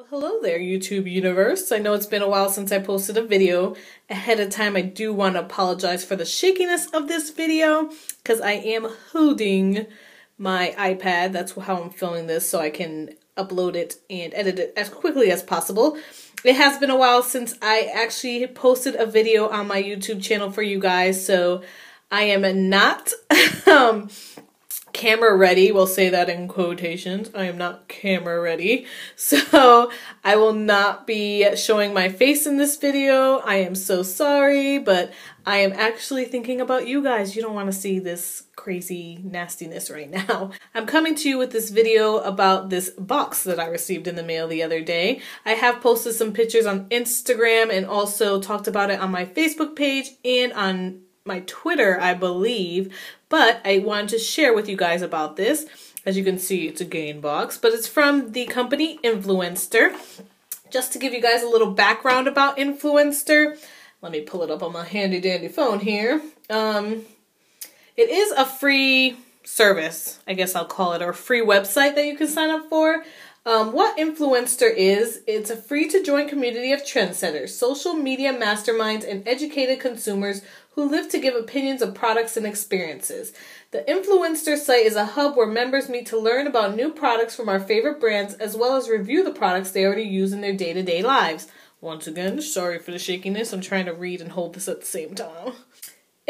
Well, hello there, YouTube universe. I know it's been a while since I posted a video. Ahead of time, I do want to apologize for the shakiness of this video because I am holding my iPad. That's how I'm filming this so I can upload it and edit it as quickly as possible. It has been a while since I actually posted a video on my YouTube channel for you guys, so I am not um, camera ready. We'll say that in quotations. I am not camera ready. So I will not be showing my face in this video. I am so sorry, but I am actually thinking about you guys. You don't want to see this crazy nastiness right now. I'm coming to you with this video about this box that I received in the mail the other day. I have posted some pictures on Instagram and also talked about it on my Facebook page and on my Twitter, I believe. But I wanted to share with you guys about this. As you can see, it's a gain box, but it's from the company Influencer. Just to give you guys a little background about Influencer, let me pull it up on my handy dandy phone here. Um, it is a free service, I guess I'll call it, or free website that you can sign up for. Um, what Influencer is, it's a free to join community of trendsetters, social media masterminds, and educated consumers who live to give opinions of products and experiences. The influencer site is a hub where members meet to learn about new products from our favorite brands as well as review the products they already use in their day to day lives. Once again, sorry for the shakiness. I'm trying to read and hold this at the same time.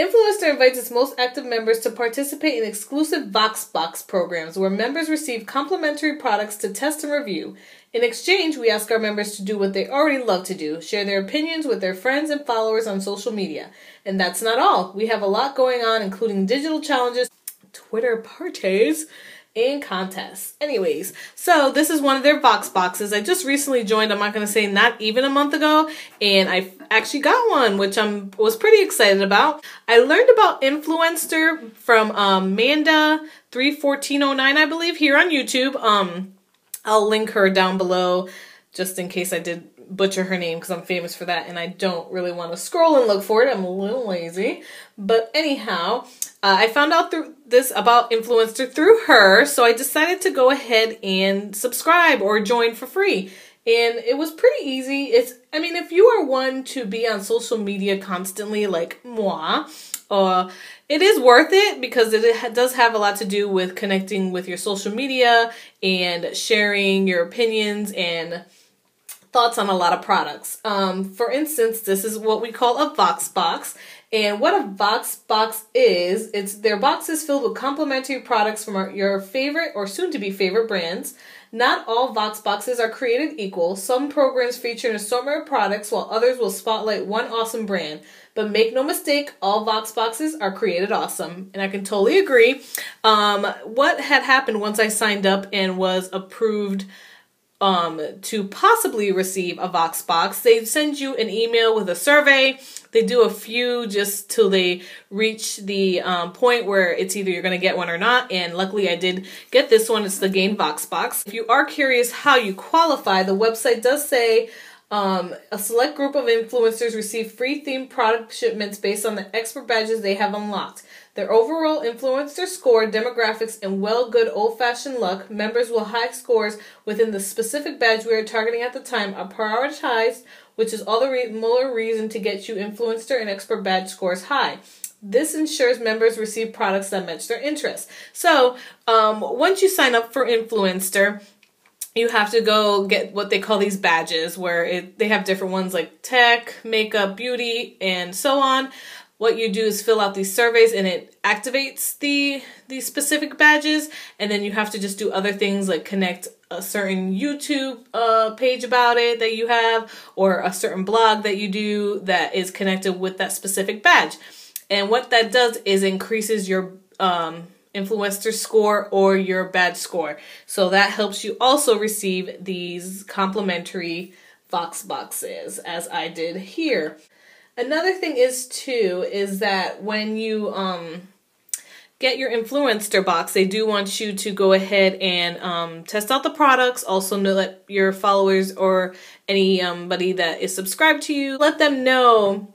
Influencer invites its most active members to participate in exclusive VoxBox programs where members receive complimentary products to test and review. In exchange, we ask our members to do what they already love to do share their opinions with their friends and followers on social media. And that's not all. We have a lot going on, including digital challenges, Twitter parties, in contests. Anyways, so this is one of their Vox boxes. I just recently joined, I'm not going to say not even a month ago, and I actually got one, which I am was pretty excited about. I learned about Influencer from um, Manda31409, I believe, here on YouTube. Um, I'll link her down below just in case I did butcher her name because I'm famous for that and I don't really want to scroll and look for it. I'm a little lazy. But anyhow, uh, I found out through this about Influencer through her, so I decided to go ahead and subscribe or join for free. And it was pretty easy. It's I mean, if you are one to be on social media constantly like moi, uh, it is worth it because it does have a lot to do with connecting with your social media and sharing your opinions and thoughts on a lot of products. Um, for instance, this is what we call a Vox box. And what a Vox box is, it's their boxes filled with complimentary products from our, your favorite or soon to be favorite brands. Not all Vox boxes are created equal. Some programs feature an assortment of products while others will spotlight one awesome brand. But make no mistake, all Vox boxes are created awesome. And I can totally agree. Um, what had happened once I signed up and was approved um, to possibly receive a Vox box, they send you an email with a survey. They do a few just till they reach the um, point where it's either you're going to get one or not. And luckily, I did get this one. It's the Gain Vox box. If you are curious how you qualify, the website does say um, a select group of influencers receive free themed product shipments based on the expert badges they have unlocked. Their overall influencer score, demographics, and well good old fashioned luck, members with high scores within the specific badge we are targeting at the time are prioritized, which is all the re- more reason to get you influencer and expert badge scores high. This ensures members receive products that match their interests. So, um, once you sign up for Influencer, you have to go get what they call these badges where it, they have different ones like tech makeup beauty and so on what you do is fill out these surveys and it activates the the specific badges and then you have to just do other things like connect a certain YouTube uh, page about it that you have or a certain blog that you do that is connected with that specific badge. And what that does is increases your um, influencer score or your badge score. So that helps you also receive these complimentary Fox boxes as I did here. Another thing is too is that when you um get your influencer box, they do want you to go ahead and um, test out the products. Also know that your followers or anybody that is subscribed to you, let them know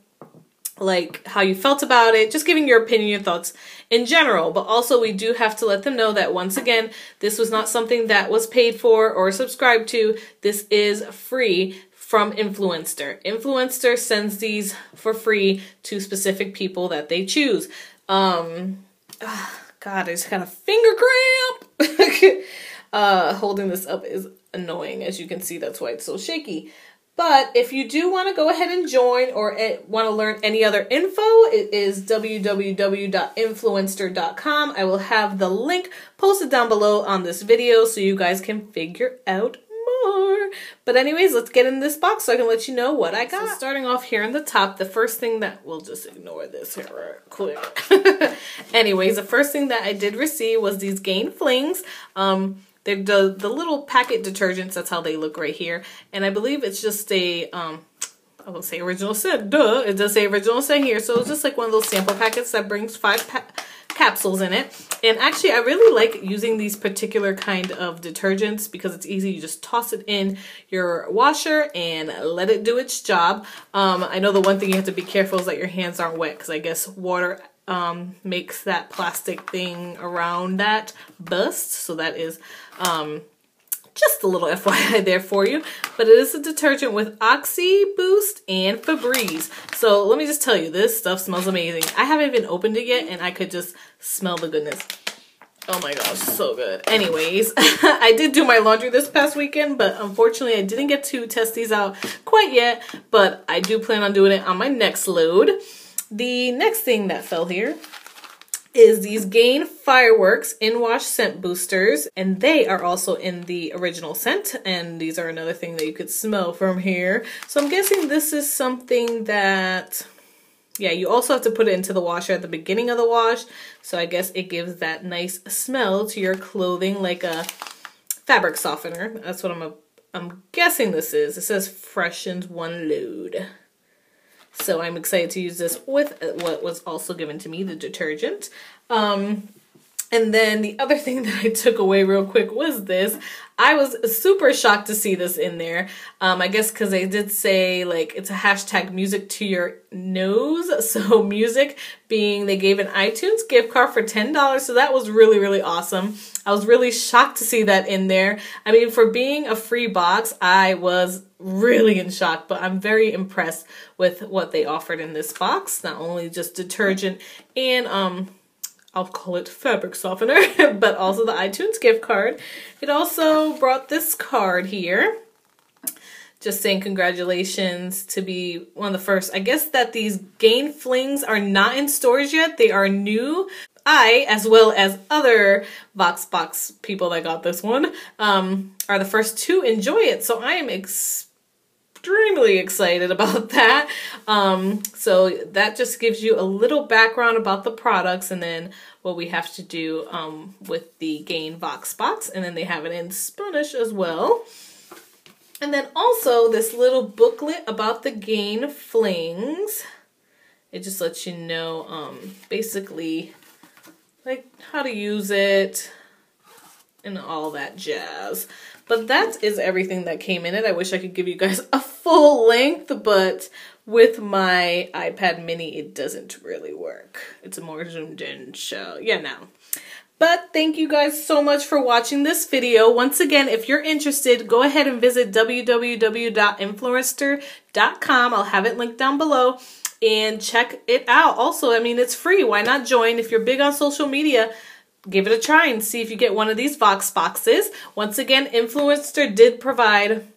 like how you felt about it, just giving your opinion, your thoughts in general. But also we do have to let them know that once again, this was not something that was paid for or subscribed to. This is free from Influencer. Influencer sends these for free to specific people that they choose. Um, oh God, I just got a finger cramp. uh, holding this up is annoying. As you can see, that's why it's so shaky. But if you do want to go ahead and join or want to learn any other info, it is www.influencer.com. I will have the link posted down below on this video so you guys can figure out but anyways, let's get in this box so I can let you know what I got. So starting off here in the top, the first thing that we'll just ignore this here right quick. anyways, the first thing that I did receive was these Gain Flings. Um, they're the, the little packet detergents. That's how they look right here. And I believe it's just a um, I will say original scent. Duh, it does say original scent here. So it's just like one of those sample packets that brings five pa capsules in it. And actually, I really like using these particular kind of detergents because it's easy. You just toss it in your washer and let it do its job. Um, I know the one thing you have to be careful is that your hands aren't wet because I guess water um, makes that plastic thing around that bust. So that is um, just a little FYI there for you. But it is a detergent with Oxy Boost and Febreze. So let me just tell you, this stuff smells amazing. I haven't even opened it yet and I could just smell the goodness. Oh my gosh, so good. Anyways, I did do my laundry this past weekend, but unfortunately I didn't get to test these out quite yet, but I do plan on doing it on my next load. The next thing that fell here is these Gain Fireworks in-wash scent boosters, and they are also in the original scent, and these are another thing that you could smell from here. So I'm guessing this is something that, yeah, you also have to put it into the washer at the beginning of the wash, so I guess it gives that nice smell to your clothing like a fabric softener. That's what I'm, a, I'm guessing this is. It says freshens one load. So I'm excited to use this with what was also given to me, the detergent. Um, and then the other thing that I took away real quick was this. I was super shocked to see this in there. Um, I guess because they did say like it's a hashtag music to your nose. So music being they gave an iTunes gift card for $10. So that was really, really awesome. I was really shocked to see that in there. I mean, for being a free box, I was really in shock, but I'm very impressed with what they offered in this box. Not only just detergent and, um, I'll call it fabric softener, but also the iTunes gift card. It also brought this card here. Just saying congratulations to be one of the first. I guess that these Gain Flings are not in stores yet. They are new. I, as well as other Voxbox people that got this one, um, are the first to enjoy it. So I am excited extremely excited about that. Um, so that just gives you a little background about the products and then what we have to do um, with the Gain Vox box. And then they have it in Spanish as well. And then also this little booklet about the Gain Flings. It just lets you know um, basically like how to use it and all that jazz. But that is everything that came in it. I wish I could give you guys a full length, but with my iPad mini, it doesn't really work. It's a more zoomed in show, you know. But thank you guys so much for watching this video. Once again, if you're interested, go ahead and visit www.influencer.com. I'll have it linked down below and check it out. Also, I mean, it's free. Why not join? If you're big on social media, give it a try and see if you get one of these Vox boxes. Once again, Influencer did provide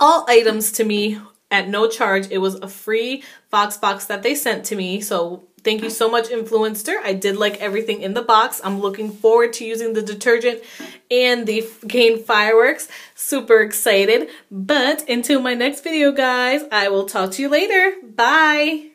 all items to me at no charge. It was a free Fox box that they sent to me. So thank you so much, Influencer. I did like everything in the box. I'm looking forward to using the detergent and the Gain fireworks. Super excited. But until my next video, guys, I will talk to you later. Bye.